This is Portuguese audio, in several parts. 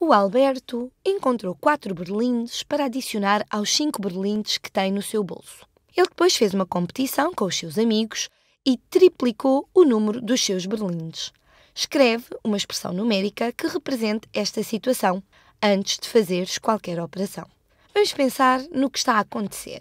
O Alberto encontrou quatro berlindes para adicionar aos cinco berlindes que tem no seu bolso. Ele depois fez uma competição com os seus amigos e triplicou o número dos seus berlindes. Escreve uma expressão numérica que represente esta situação antes de fazeres qualquer operação. Vamos pensar no que está a acontecer.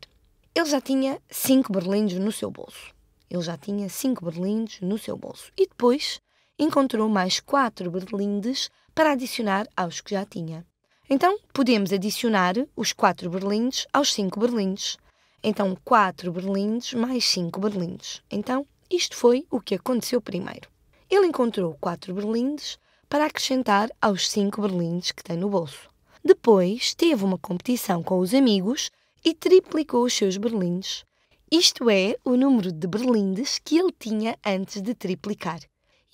Ele já tinha cinco berlindes no seu bolso. Ele já tinha cinco berlindes no seu bolso. E depois encontrou mais quatro berlindes para adicionar aos que já tinha. Então, podemos adicionar os quatro berlindes aos cinco berlindes. Então, quatro berlindes mais cinco berlindes. Então, isto foi o que aconteceu primeiro. Ele encontrou quatro berlindes para acrescentar aos cinco berlindes que tem no bolso. Depois, teve uma competição com os amigos e triplicou os seus berlindes. Isto é o número de berlindes que ele tinha antes de triplicar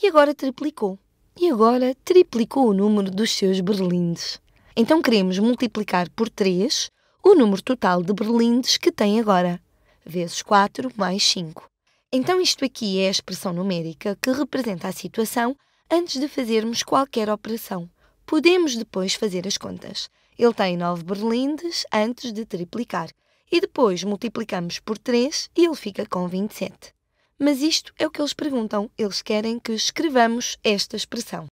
e agora triplicou. E agora triplicou o número dos seus berlindes. Então queremos multiplicar por 3 o número total de berlindes que tem agora, vezes 4 mais 5. Então isto aqui é a expressão numérica que representa a situação antes de fazermos qualquer operação. Podemos depois fazer as contas. Ele tem 9 berlindes antes de triplicar. E depois multiplicamos por 3 e ele fica com 27 mas isto é o que eles perguntam. Eles querem que escrevamos esta expressão.